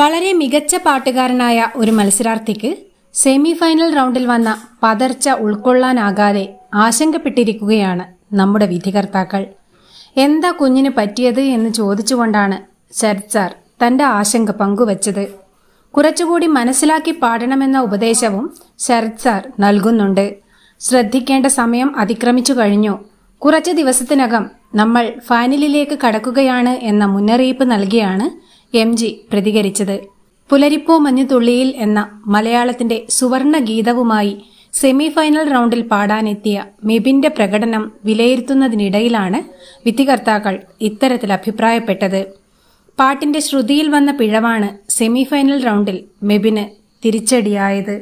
വളരെ മികച്ച പാട്ടുകാരനായ ഒരു മത്സരാർത്ഥിക്ക് സെമി ഫൈനൽ റൗണ്ടിൽ വന്ന പതർച്ച ഉൾക്കൊള്ളാനാകാതെ ആശങ്കപ്പെട്ടിരിക്കുകയാണ് നമ്മുടെ വിധികർത്താക്കൾ എന്താ കുഞ്ഞിന് പറ്റിയത് എന്ന് ചോദിച്ചുകൊണ്ടാണ് ശരത് സാർ തന്റെ ആശങ്ക പങ്കുവച്ചത് കുറച്ചുകൂടി മനസ്സിലാക്കി പാടണമെന്ന ഉപദേശവും ശരത് സാർ നൽകുന്നുണ്ട് ശ്രദ്ധിക്കേണ്ട സമയം അതിക്രമിച്ചു കഴിഞ്ഞു കുറച്ച് ദിവസത്തിനകം നമ്മൾ ഫൈനലിലേക്ക് കടക്കുകയാണ് എന്ന മുന്നറിയിപ്പ് നൽകിയാണ് എം ജി പ്രതികരിച്ചത് പുലരിപ്പോ മഞ്ഞുതുള്ളിയിൽ എന്ന മലയാളത്തിന്റെ സുവർണ ഗീതവുമായി സെമിഫൈനൽ റൗണ്ടിൽ പാടാനെത്തിയ മെബിന്റെ പ്രകടനം വിലയിരുത്തുന്നതിനിടയിലാണ് വിധികർത്താക്കൾ ഇത്തരത്തിൽ അഭിപ്രായപ്പെട്ടത് പാട്ടിന്റെ ശ്രുതിയിൽ വന്ന പിഴവാണ് സെമിഫൈനൽ റൗണ്ടിൽ മെബിന് തിരിച്ചടിയായത്